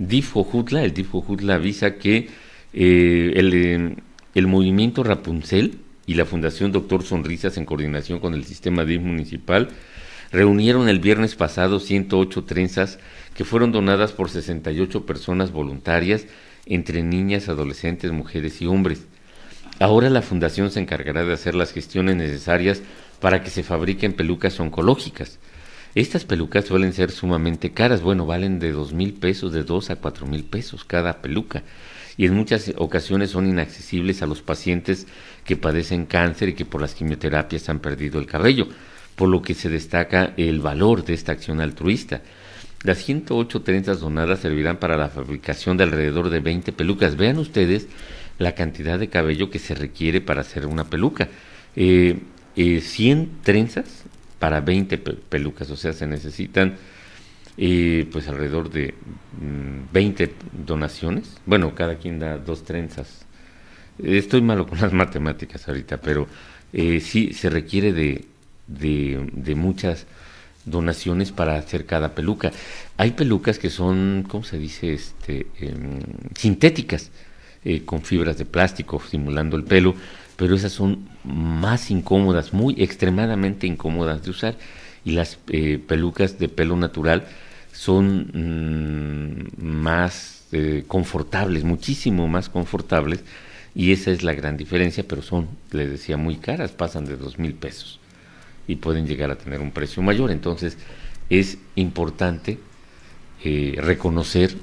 DIF el DIFOJUTLA avisa que eh, el, em, el, movimiento Rapunzel y la Fundación Doctor Sonrisas en coordinación con el sistema DIF municipal reunieron el viernes pasado 108 trenzas que fueron donadas por 68 personas voluntarias entre niñas, adolescentes, mujeres y hombres. Ahora la fundación se encargará de hacer las gestiones necesarias para que se fabriquen pelucas oncológicas. Estas pelucas suelen ser sumamente caras, bueno, valen de dos mil pesos, de dos a cuatro mil pesos cada peluca, y en muchas ocasiones son inaccesibles a los pacientes que padecen cáncer y que por las quimioterapias han perdido el cabello, por lo que se destaca el valor de esta acción altruista. Las 108 trenzas donadas servirán para la fabricación de alrededor de 20 pelucas. Vean ustedes la cantidad de cabello que se requiere para hacer una peluca. Eh, 100 eh, trenzas para 20 pelucas, o sea, se necesitan eh, pues alrededor de 20 mm, donaciones. Bueno, cada quien da dos trenzas. Estoy malo con las matemáticas ahorita, pero eh, sí se requiere de, muchas donaciones para hacer cada peluca. Hay pelucas que son, ¿cómo se dice? Este, em, sintéticas, eh, con fibras de plástico simulando el pelo, pero esas son más incómodas, muy extremadamente incómodas de usar. Y las eh, pelucas de pelo natural son mm, más eh, confortables, muchísimo más confortables. Y esa es la gran diferencia, pero son, les decía, muy caras, pasan de dos mil pesos y pueden llegar a tener un precio mayor. Entonces es importante eh, reconocer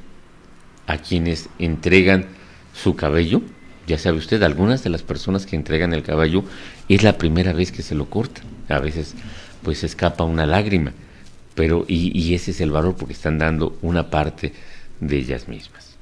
a quienes entregan su cabello ya sabe usted, algunas de las personas que entregan el caballo es la primera vez que se lo corta A veces pues escapa una lágrima, pero y ese es el valor porque están dando una parte de ellas mismas.